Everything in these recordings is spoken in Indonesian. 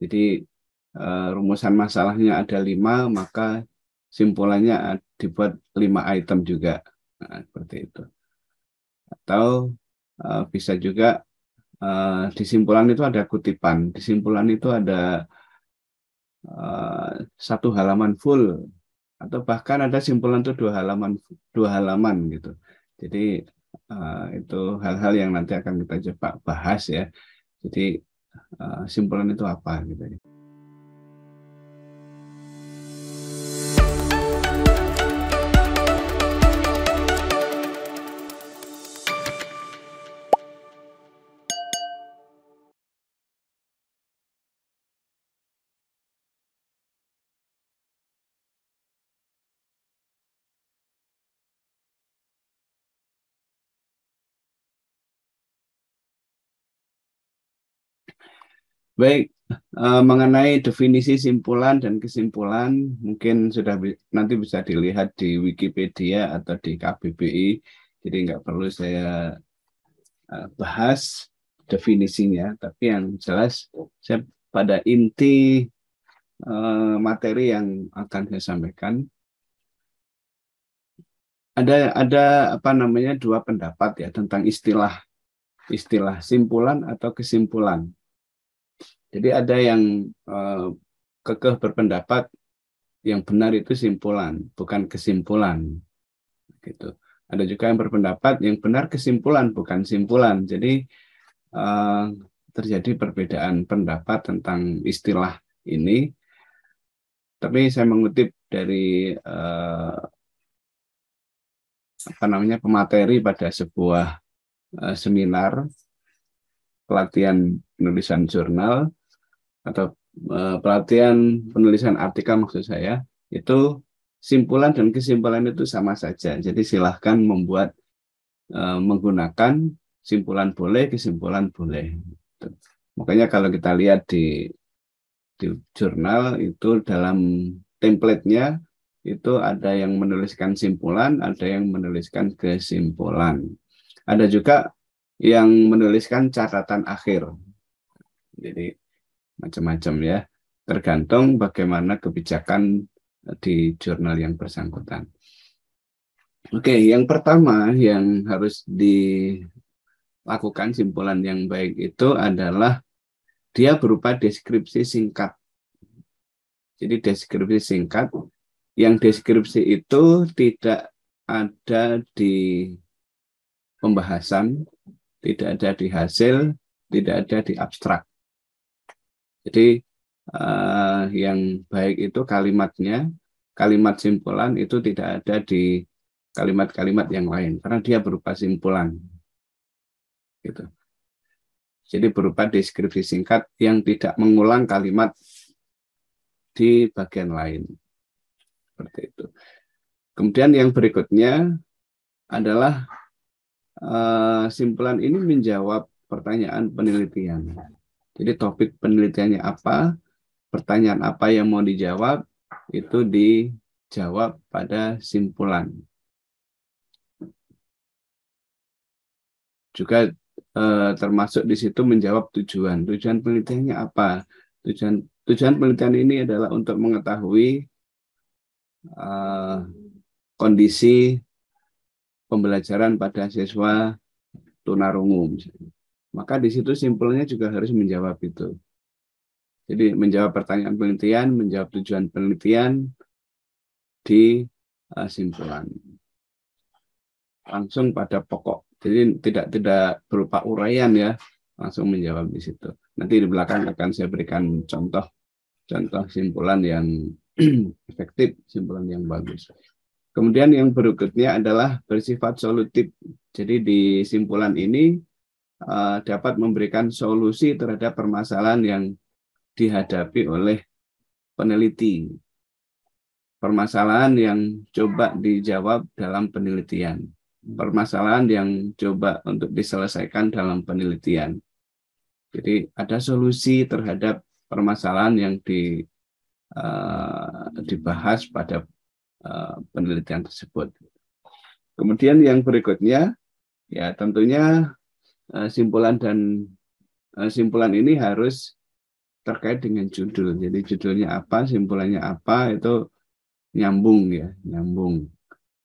Jadi eh, rumusan masalahnya ada lima, maka simpulannya dibuat lima item juga. Nah, seperti itu. Atau eh, bisa juga eh, di simpulan itu ada kutipan. Di simpulan itu ada satu halaman full atau bahkan ada simpulan itu dua halaman dua halaman gitu. Jadi itu hal-hal yang nanti akan kita coba bahas ya. Jadi Eh, simpulan itu apa gitu ya. Baik, uh, mengenai definisi simpulan dan kesimpulan, mungkin sudah bi nanti bisa dilihat di Wikipedia atau di KBBI, jadi nggak perlu saya uh, bahas definisinya, tapi yang jelas saya pada inti uh, materi yang akan saya sampaikan ada ada apa namanya dua pendapat ya tentang istilah istilah simpulan atau kesimpulan jadi ada yang uh, kekeh berpendapat yang benar itu simpulan, bukan kesimpulan. Gitu. Ada juga yang berpendapat yang benar kesimpulan, bukan simpulan. Jadi uh, terjadi perbedaan pendapat tentang istilah ini. Tapi saya mengutip dari uh, apa namanya pemateri pada sebuah uh, seminar pelatihan penulisan jurnal atau uh, eh, pelatihan penulisan artikel maksud saya itu simpulan dan kesimpulan itu sama saja. Jadi silahkan membuat uh, menggunakan simpulan boleh, kesimpulan boleh. Makanya kalau kita lihat di di jurnal itu dalam template-nya itu ada yang menuliskan simpulan, ada yang menuliskan kesimpulan. Ada juga yang menuliskan catatan akhir. Jadi macam-macam ya tergantung bagaimana kebijakan eh, di jurnal yang bersangkutan. Oke, yang pertama yang harus dilakukan simpulan yang baik itu adalah dia berupa deskripsi singkat. Jadi deskripsi singkat yang deskripsi itu tidak ada di pembahasan, tidak ada di hasil, tidak ada di abstrak. Jadi uh, yang baik itu kalimatnya, kalimat simpulan itu tidak ada di kalimat-kalimat yang lain karena dia berupa simpulan. Gitu. Jadi berupa deskripsi singkat yang tidak mengulang kalimat di bagian lain. Seperti itu. Kemudian yang berikutnya adalah uh, simpulan ini menjawab pertanyaan penelitian. Jadi topik penelitiannya apa, pertanyaan apa yang mau dijawab, itu dijawab pada simpulan. Juga eh, termasuk di situ menjawab tujuan. Tujuan penelitiannya apa? Tujuan tujuan penelitian ini adalah untuk mengetahui eh, kondisi pembelajaran pada siswa tunarungu misalnya maka di situ simpelnya juga harus menjawab itu. Jadi menjawab pertanyaan penelitian, menjawab tujuan penelitian di eh, simpulan. Langsung pada pokok. Jadi tidak tidak berupa uraian ya, langsung menjawab di situ. Nanti di belakang akan saya berikan contoh contoh simpulan yang efektif, simpulan yang bagus. Kemudian yang berikutnya adalah bersifat solutif. Jadi di simpulan ini Eh, dapat memberikan solusi terhadap permasalahan yang dihadapi oleh peneliti. Permasalahan yang coba dijawab dalam penelitian. Permasalahan yang coba untuk diselesaikan dalam penelitian. Jadi ada solusi terhadap permasalahan yang di, uh, dibahas pada uh, penelitian tersebut. Kemudian yang berikutnya, ya tentunya Eh, simpulan dan eh, simpulan ini harus terkait dengan judul. Jadi judulnya apa, simpulannya apa itu nyambung ya, nyambung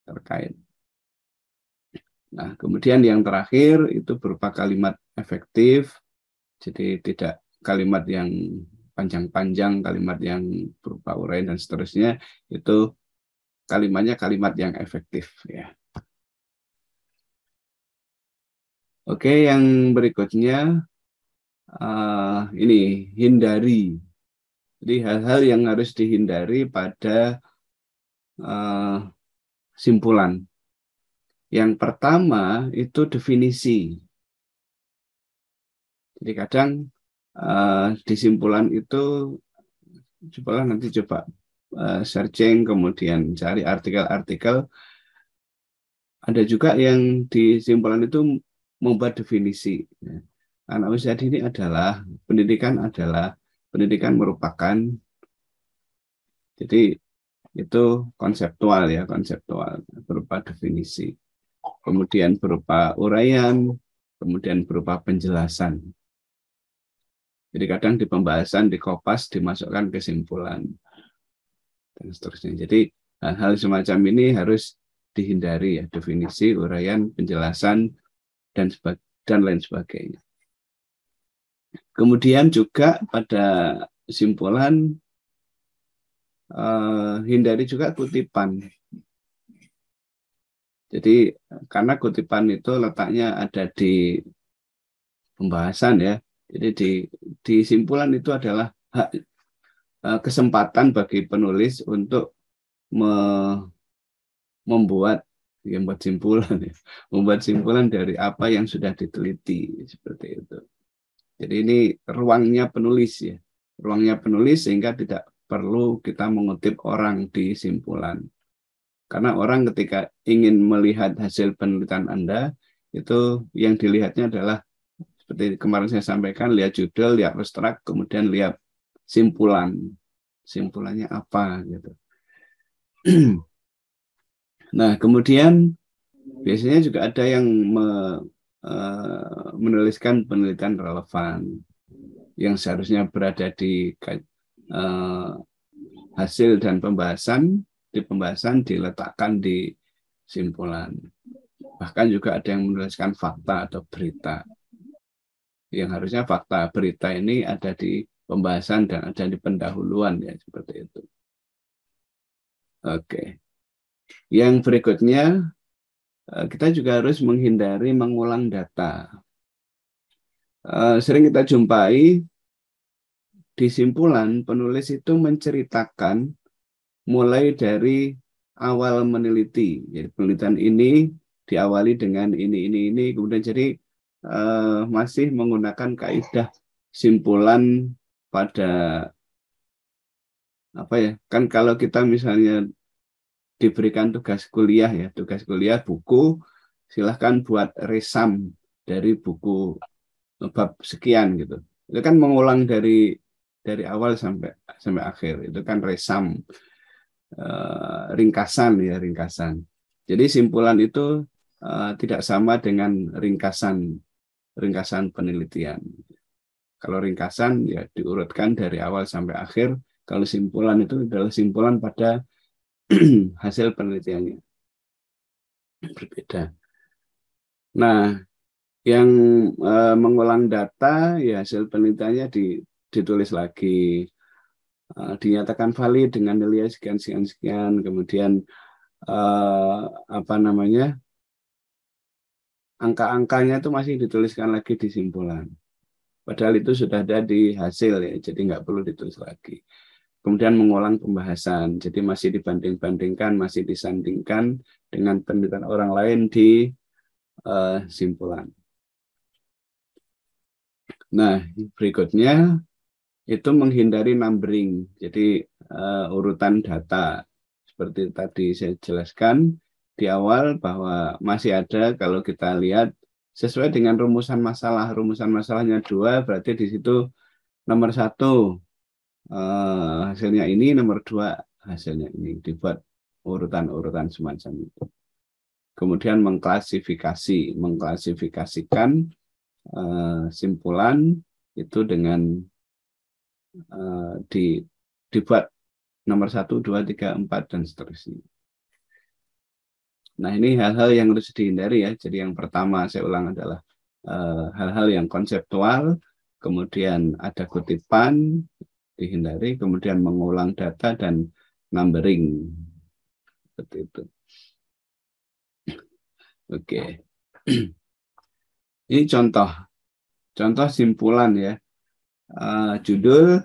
terkait. Nah, kemudian yang terakhir itu berupa kalimat efektif. Jadi tidak kalimat yang panjang-panjang, kalimat yang berupa uraian dan seterusnya itu kalimatnya kalimat yang efektif ya. Oke, yang berikutnya uh, ini hindari. Jadi hal-hal yang harus dihindari pada uh, simpulan. Yang pertama itu definisi. Jadi kadang uh, di simpulan itu cobalah nanti coba uh, searching kemudian cari artikel-artikel ada juga yang di simpulan itu membuat definisi. Ya. Anak usia dini adalah pendidikan adalah pendidikan merupakan jadi itu konseptual ya konseptual berupa definisi kemudian berupa uraian kemudian berupa penjelasan jadi kadang di pembahasan di kopas dimasukkan kesimpulan dan seterusnya jadi hal-hal semacam ini harus dihindari ya definisi uraian penjelasan dan dan lain sebagainya. Kemudian juga pada simpulan eh, hindari juga kutipan. Jadi karena kutipan itu letaknya ada di pembahasan ya. Jadi di di simpulan itu adalah hak, eh, kesempatan bagi penulis untuk me, membuat jadi membuat simpulan, ya. membuat simpulan dari apa yang sudah diteliti seperti itu. Jadi ini ruangnya penulis ya, ruangnya penulis sehingga tidak perlu kita mengutip orang di simpulan. Karena orang ketika ingin melihat hasil penelitian Anda, itu yang dilihatnya adalah seperti kemarin saya sampaikan, lihat judul, lihat abstrak, kemudian lihat simpulan. Simpulannya apa gitu. Nah, kemudian biasanya juga ada yang me, uh, menuliskan penelitian relevan yang seharusnya berada di uh, hasil dan pembahasan di pembahasan diletakkan di simpulan. Bahkan juga ada yang menuliskan fakta atau berita. Yang harusnya fakta berita ini ada di pembahasan dan ada di pendahuluan ya seperti itu. Oke. Okay. Yang berikutnya, eh, kita juga harus menghindari mengulang data. Eh, sering kita jumpai di simpulan penulis itu menceritakan mulai dari awal meneliti. Jadi ya, penelitian ini diawali dengan ini ini ini kemudian jadi eh, masih menggunakan kaidah simpulan pada apa ya kan kalau kita misalnya diberikan tugas kuliah ya, tugas kuliah buku silahkan buat resam dari buku bab sekian gitu. Itu kan mengulang dari dari awal sampai sampai akhir. Itu kan resam eh, ringkasan ya, ringkasan. Jadi simpulan itu eh, tidak sama dengan ringkasan ringkasan penelitian. Kalau ringkasan ya diurutkan dari awal sampai akhir, kalau simpulan itu adalah simpulan pada hasil penelitiannya berbeda. Nah, yang e, mengulang data ya hasil penelitiannya di, ditulis lagi e, dinyatakan valid dengan nilai sekian sekian sekian kemudian e, apa namanya angka-angkanya itu masih dituliskan lagi di simpulan padahal itu sudah ada di hasil ya jadi nggak perlu ditulis lagi kemudian mengulang pembahasan. Jadi masih dibanding-bandingkan, masih disandingkan dengan penelitian orang lain di uh, simpulan. Nah, berikutnya itu menghindari numbering, jadi uh, urutan data. Seperti tadi saya jelaskan di awal bahwa masih ada kalau kita lihat sesuai dengan rumusan masalah. Rumusan masalahnya dua, berarti di situ nomor satu uh, hasilnya ini, nomor dua hasilnya ini. Dibuat urutan-urutan semacam itu. Kemudian mengklasifikasi, mengklasifikasikan uh, simpulan itu dengan uh, di, dibuat nomor satu, dua, tiga, empat, dan seterusnya. Nah, ini hal-hal yang harus dihindari ya. Jadi yang pertama saya ulang adalah hal-hal uh, hal -hal yang konseptual, kemudian ada kutipan, dihindari kemudian mengulang data dan numbering seperti itu oke okay. ini contoh contoh simpulan ya uh, judul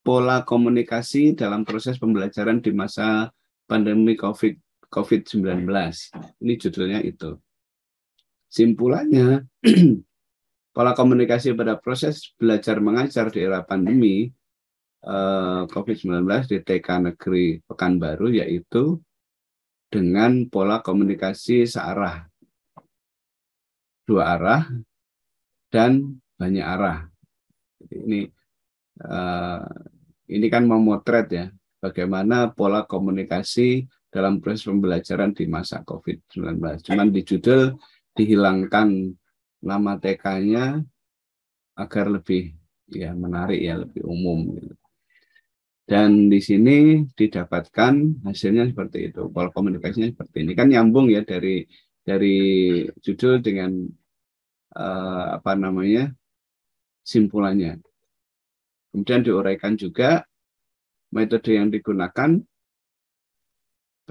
pola komunikasi dalam proses pembelajaran di masa pandemi covid covid 19 ini judulnya itu simpulannya pola komunikasi pada proses belajar mengajar di era pandemi Eh, COVID-19 di TK Negeri Pekanbaru yaitu dengan pola komunikasi searah, dua arah, dan banyak arah. Ini eh, ini kan memotret ya bagaimana pola komunikasi dalam proses pembelajaran di masa COVID-19. Cuman di judul dihilangkan nama TK-nya agar lebih ya menarik ya lebih umum gitu. Dan di sini didapatkan hasilnya seperti itu. Pola komunikasinya seperti ini kan nyambung ya dari dari judul dengan uh, apa namanya simpulannya. Kemudian diuraikan juga metode yang digunakan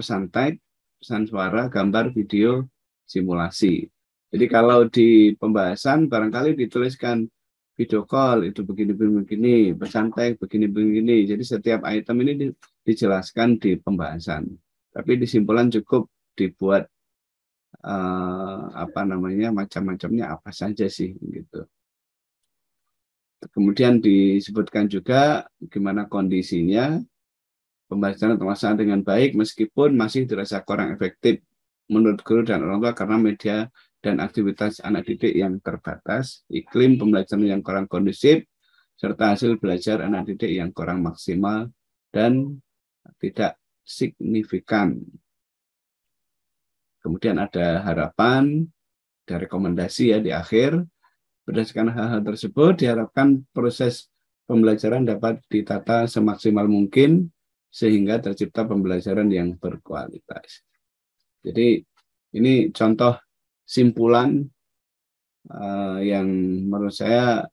pesan type pesan suara, gambar, video, simulasi. Jadi kalau di pembahasan barangkali dituliskan video call itu begini begini pesan teks begini begini jadi setiap item ini di, dijelaskan di pembahasan tapi disimpulan cukup dibuat eh, apa namanya macam-macamnya apa saja sih gitu kemudian disebutkan juga gimana kondisinya pembelajaran terlaksana dengan baik meskipun masih dirasa kurang efektif menurut guru dan orang tua karena media dan aktivitas anak didik yang terbatas, iklim pembelajaran yang kurang kondusif, serta hasil belajar anak didik yang kurang maksimal dan tidak signifikan. Kemudian ada harapan, dan rekomendasi ya di akhir. Berdasarkan hal-hal tersebut, diharapkan proses pembelajaran dapat ditata semaksimal mungkin sehingga tercipta pembelajaran yang berkualitas. Jadi ini contoh simpulan uh, eh, yang menurut saya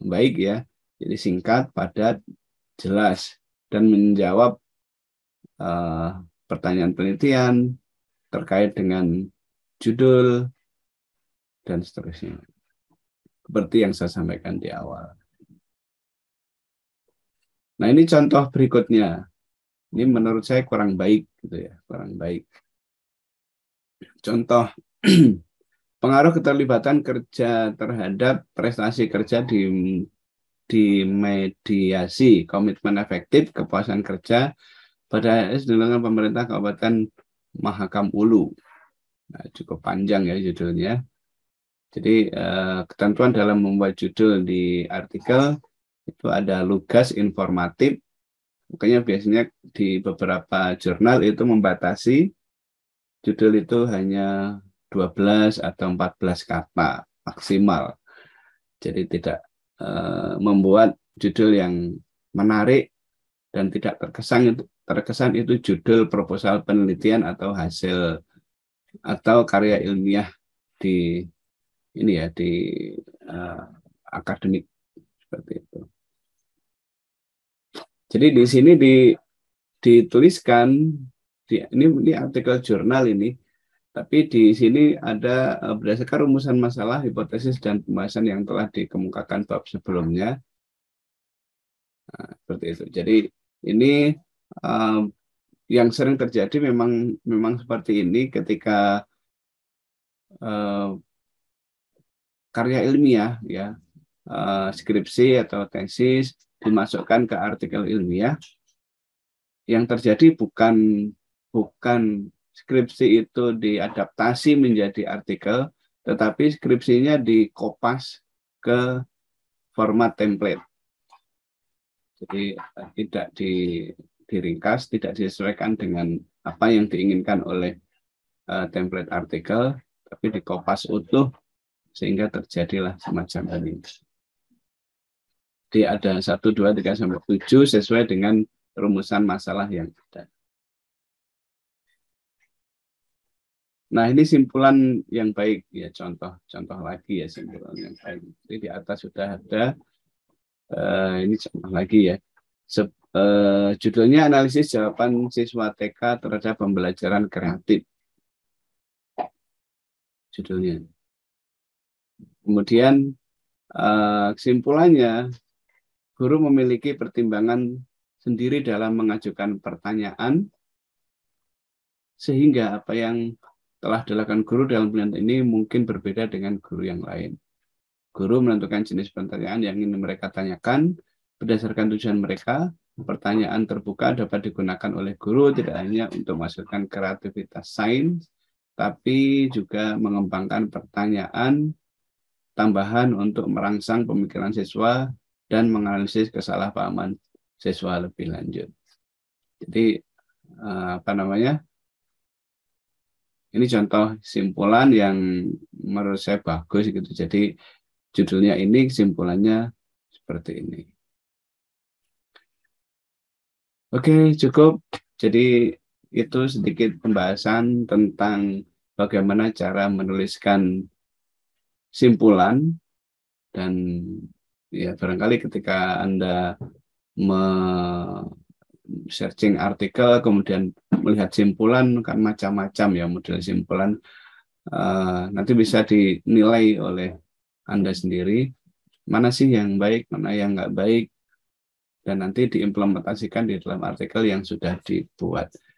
baik ya. Jadi singkat, padat, jelas dan menjawab uh, pertanyaan penelitian terkait dengan judul dan seterusnya. Seperti yang saya sampaikan di awal. Nah, ini contoh berikutnya. Ini menurut saya kurang baik gitu ya, kurang baik. Contoh pengaruh keterlibatan kerja terhadap prestasi kerja di di mediasi komitmen efektif kepuasan kerja pada AS dengan pemerintah Kabupaten Mahakam Ulu. Nah, cukup panjang ya judulnya. Jadi eh, ketentuan dalam membuat judul di artikel itu ada lugas informatif. Makanya biasanya di beberapa jurnal itu membatasi judul itu hanya 12 atau 14 kata maksimal. Jadi tidak e, membuat judul yang menarik dan tidak terkesan itu terkesan itu judul proposal penelitian atau hasil atau karya ilmiah di ini ya di e, akademik seperti itu. Jadi di sini di dituliskan di ini ini artikel jurnal ini tapi di sini ada e, berdasarkan rumusan masalah, hipotesis, dan pembahasan yang telah dikemukakan bab sebelumnya. Nah, seperti itu. Jadi ini um, yang sering terjadi memang memang seperti ini ketika uh, karya ilmiah ya uh, skripsi atau tesis dimasukkan ke artikel ilmiah yang terjadi bukan bukan skripsi itu diadaptasi menjadi artikel, tetapi skripsinya dikopas ke format template. Jadi eh, tidak di, diringkas, tidak disesuaikan dengan apa yang diinginkan oleh uh, template artikel, tapi dikopas utuh sehingga terjadilah semacam ini. Jadi ada 1, 2, 3, sampai 7 sesuai dengan rumusan masalah yang ada. Nah, ini simpulan yang baik ya contoh contoh lagi ya simpulan yang baik. Jadi di atas sudah ada uh, ini contoh lagi ya. Se uh, judulnya analisis jawaban siswa TK terhadap pembelajaran kreatif. Judulnya. Kemudian uh, kesimpulannya guru memiliki pertimbangan sendiri dalam mengajukan pertanyaan sehingga apa yang telah dilakukan guru dalam penelitian ini mungkin berbeda dengan guru yang lain. Guru menentukan jenis pertanyaan yang ingin mereka tanyakan berdasarkan tujuan mereka. Pertanyaan terbuka dapat digunakan oleh guru tidak hanya untuk menghasilkan kreativitas sains, tapi juga mengembangkan pertanyaan tambahan untuk merangsang pemikiran siswa dan menganalisis kesalahpahaman siswa lebih lanjut. Jadi eh, apa namanya? Ini contoh simpulan yang menurut saya bagus gitu. Jadi judulnya ini simpulannya seperti ini. Oke, cukup. Jadi itu sedikit pembahasan tentang bagaimana cara menuliskan simpulan dan ya barangkali ketika Anda me searching artikel, kemudian melihat simpulan kan macam-macam ya model simpulan. Uh, nanti bisa dinilai oleh Anda sendiri mana sih yang baik, mana yang nggak baik, dan nanti diimplementasikan di dalam artikel yang sudah dibuat.